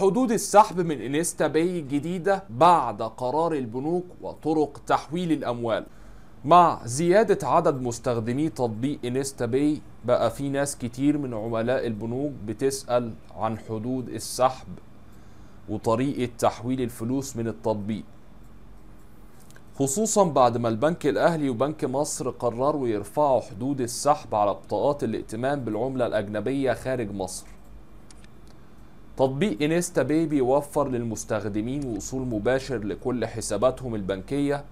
حدود السحب من انستا باي جديدة بعد قرار البنوك وطرق تحويل الأموال مع زيادة عدد مستخدمي تطبيق انستا باي بقى في ناس كتير من عملاء البنوك بتسأل عن حدود السحب وطريقة تحويل الفلوس من التطبيق خصوصا بعد ما البنك الأهلي وبنك مصر قرروا يرفعوا حدود السحب على بطاقات الائتمان بالعملة الأجنبية خارج مصر تطبيق انستا بيبي يوفر للمستخدمين وصول مباشر لكل حساباتهم البنكية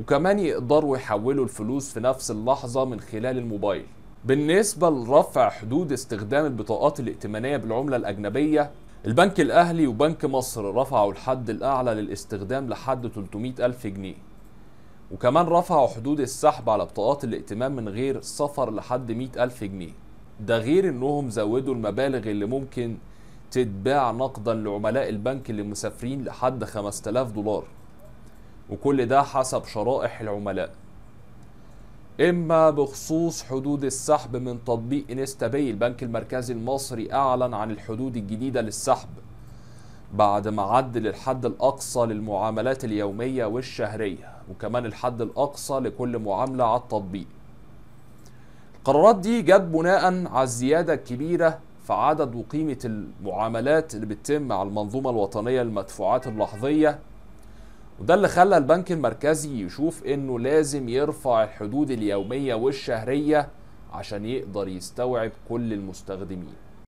وكمان يقدروا يحولوا الفلوس في نفس اللحظة من خلال الموبايل بالنسبة لرفع حدود استخدام البطاقات الائتمانية بالعملة الأجنبية البنك الأهلي وبنك مصر رفعوا الحد الأعلى للاستخدام لحد 300 ألف جنيه وكمان رفعوا حدود السحب على بطاقات الائتمان من غير سفر لحد 100 ألف جنيه ده غير انهم زودوا المبالغ اللي ممكن تتباع نقدا لعملاء البنك اللي مسافرين لحد 5000 دولار وكل ده حسب شرائح العملاء إما بخصوص حدود السحب من تطبيق انستا باي البنك المركزي المصري أعلن عن الحدود الجديدة للسحب بعد ما عدل الحد الأقصى للمعاملات اليومية والشهرية وكمان الحد الأقصى لكل معاملة على التطبيق القرارات دي جت بناء على الزيادة الكبيرة في عدد وقيمة المعاملات اللي بتتم مع المنظومة الوطنية للمدفوعات اللحظية وده اللي خلى البنك المركزي يشوف انه لازم يرفع الحدود اليومية والشهرية عشان يقدر يستوعب كل المستخدمين